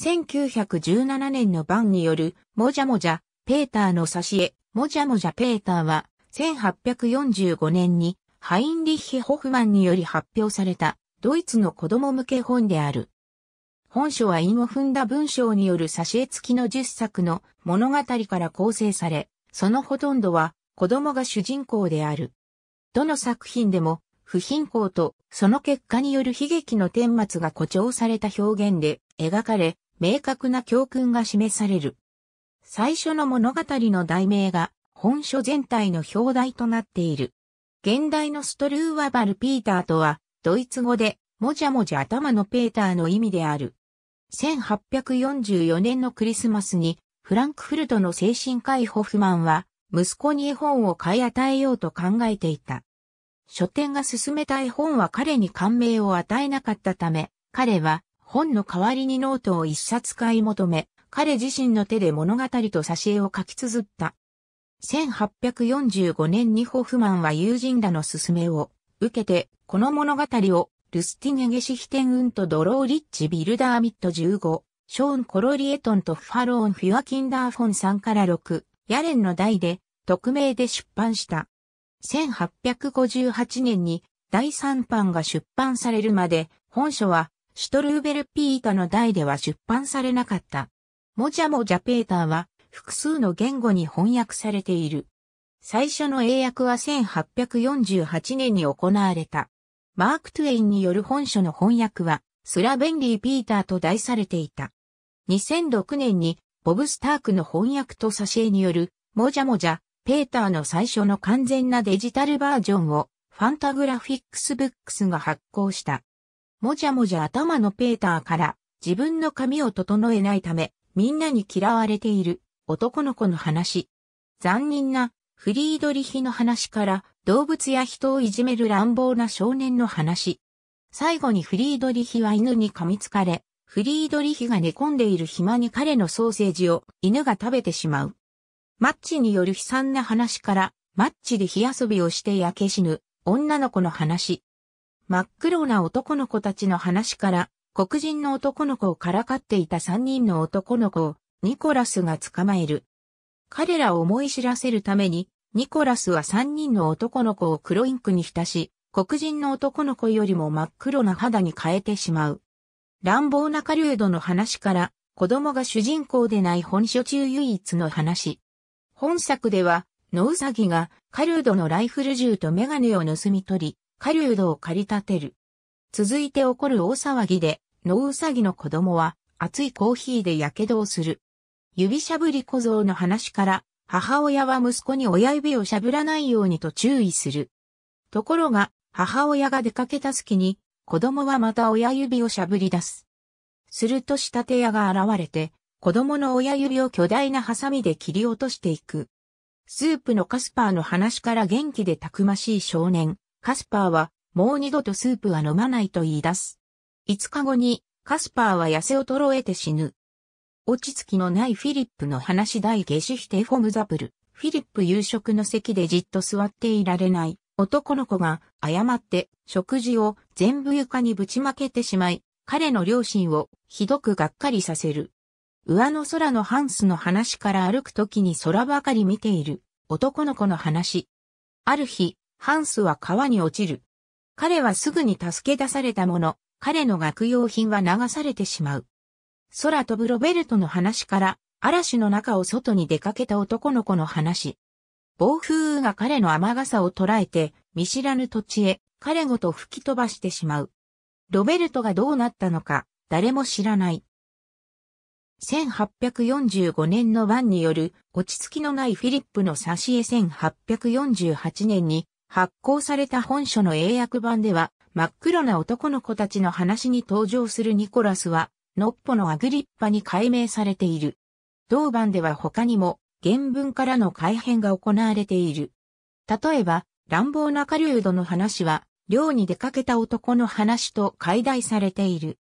1917年の版による、もじゃもじゃ、ペーターの挿絵、もじゃもじゃペーターは、1845年に、ハインリッヒ・ホフマンにより発表された、ドイツの子供向け本である。本書は韻を踏んだ文章による挿絵付きの10作の物語から構成され、そのほとんどは子供が主人公である。どの作品でも不貧困とその結果による悲劇の顛末が誇張された表現で描かれ、明確な教訓が示される。最初の物語の題名が本書全体の表題となっている。現代のストルーワバル・ピーターとは、ドイツ語で、もじゃもじゃ頭のペーターの意味である。1844年のクリスマスに、フランクフルトの精神科医ホフマンは、息子に絵本を買い与えようと考えていた。書店が進めた絵本は彼に感銘を与えなかったため、彼は本の代わりにノートを一冊買い求め、彼自身の手で物語と挿絵を書き綴った。1845年にホフマンは友人らの勧めを受けて、この物語をルスティネゲシヒテンウントドローリッチ・ビルダーミット15、ショーン・コロリエトンとファローン・フィアキンダーフォン3から6、ヤレンの代で、匿名で出版した。1858年に第3版が出版されるまで、本書はシュトルーベル・ピータの代では出版されなかった。もじゃもじゃペーターは複数の言語に翻訳されている。最初の英訳は1848年に行われた。マーク・トゥエインによる本書の翻訳は、スラベンリー・ピーターと題されていた。2006年に、ボブ・スタークの翻訳と挿絵による、もじゃもじゃ、ペーターの最初の完全なデジタルバージョンを、ファンタグラフィックス・ブックスが発行した。もじゃもじゃ頭のペーターから自分の髪を整えないためみんなに嫌われている男の子の話。残忍なフリードリヒの話から動物や人をいじめる乱暴な少年の話。最後にフリードリヒは犬に噛みつかれ、フリードリヒが寝込んでいる暇に彼のソーセージを犬が食べてしまう。マッチによる悲惨な話から、マッチで火遊びをして焼け死ぬ女の子の話。真っ黒な男の子たちの話から、黒人の男の子をからかっていた三人の男の子をニコラスが捕まえる。彼らを思い知らせるために、ニコラスは三人の男の子を黒インクに浸し、黒人の男の子よりも真っ黒な肌に変えてしまう。乱暴なカードの話から、子供が主人公でない本書中唯一の話。本作では、ノウサギがカードのライフル銃とメガネを盗み取り、狩人を駆り立てる。続いて起こる大騒ぎで、ノウサギの子供は、熱いコーヒーで火傷をする。指しゃぶり小僧の話から、母親は息子に親指をしゃぶらないようにと注意する。ところが、母親が出かけた隙に、子供はまた親指をしゃぶり出す。すると仕立て屋が現れて、子供の親指を巨大なハサミで切り落としていく。スープのカスパーの話から元気でたくましい少年、カスパーは、もう二度とスープは飲まないと言い出す。5日後に、カスパーは痩せ衰えて死ぬ。落ち着きのないフィリップの話題下肢否定フォムザプル。フィリップ夕食の席でじっと座っていられない。男の子が誤って食事を全部床にぶちまけてしまい、彼の両親をひどくがっかりさせる。上の空のハンスの話から歩くときに空ばかり見ている男の子の話。ある日、ハンスは川に落ちる。彼はすぐに助け出されたもの、彼の学用品は流されてしまう。空飛ぶロベルトの話から、嵐の中を外に出かけた男の子の話。暴風雨が彼の雨傘を捉えて、見知らぬ土地へ、彼ごと吹き飛ばしてしまう。ロベルトがどうなったのか、誰も知らない。1845年の晩による落ち着きのないフィリップの差し絵1848年に発行された本書の英訳版では、真っ黒な男の子たちの話に登場するニコラスは、ノッポのアグリッパに改名されている。同版では他にも、原文からの改変が行われている。例えば、乱暴な狩人の話は、寮に出かけた男の話と解題されている。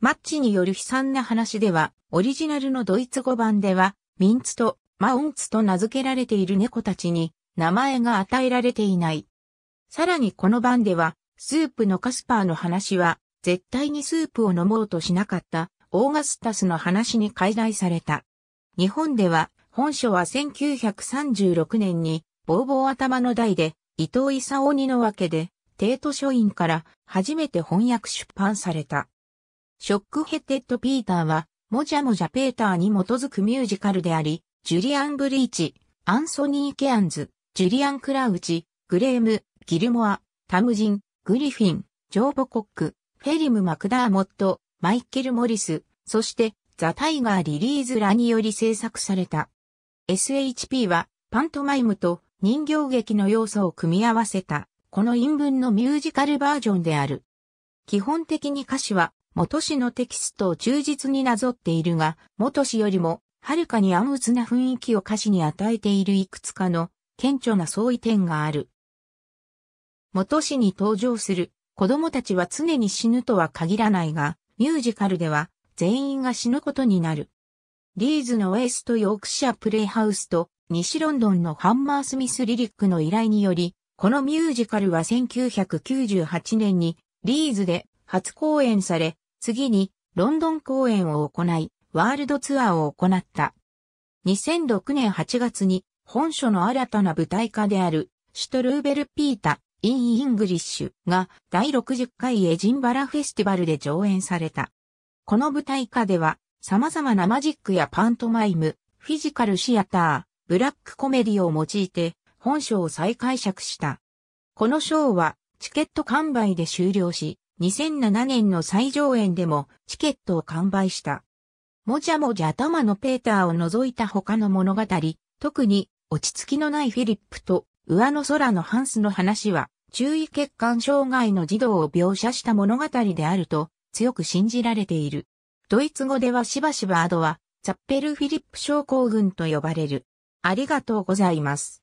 マッチによる悲惨な話では、オリジナルのドイツ語版では、ミンツとマオンツと名付けられている猫たちに、名前が与えられていない。さらにこの版では、スープのカスパーの話は、絶対にスープを飲もうとしなかったオーガスタスの話に解題された。日本では、本書は1936年に、ボーボー頭の代で、伊藤勲鬼のわけで、帝都書院から初めて翻訳出版された。ショックヘテッド・ピーターは、もじゃもじゃペーターに基づくミュージカルであり、ジュリアン・ブリーチ、アンソニー・ケアンズ、ジュリアン・クラウチ、グレーム、ギルモア、タムジン、グリフィン、ジョー・ボコック、フェリム・マクダーモット、マイケル・モリス、そしてザ・タイガーリリーズらにより制作された。SHP はパントマイムと人形劇の要素を組み合わせた、この韻文のミュージカルバージョンである。基本的に歌詞は元詩のテキストを忠実になぞっているが、元詩よりもはるかに暗鬱な雰囲気を歌詞に与えているいくつかの顕著な相違点がある。元市に登場する子供たちは常に死ぬとは限らないが、ミュージカルでは全員が死ぬことになる。リーズのウェストヨークシャプレイハウスと西ロンドンのハンマースミスリリックの依頼により、このミュージカルは1998年にリーズで初公演され、次にロンドン公演を行い、ワールドツアーを行った。2006年8月に本書の新たな舞台化である、シュトルーベル・ピータ、イン・イングリッシュが第60回エジンバラフェスティバルで上演された。この舞台化では、様々なマジックやパントマイム、フィジカルシアター、ブラックコメディを用いて、本書を再解釈した。このショーは、チケット完売で終了し、2007年の再上演でもチケットを完売した。もじゃもじゃ頭のペーターを除いた他の物語、特に落ち着きのないフィリップと上の空のハンスの話は注意欠陥障害の児童を描写した物語であると強く信じられている。ドイツ語ではしばしばアドはザッペルフィリップ症候群と呼ばれる。ありがとうございます。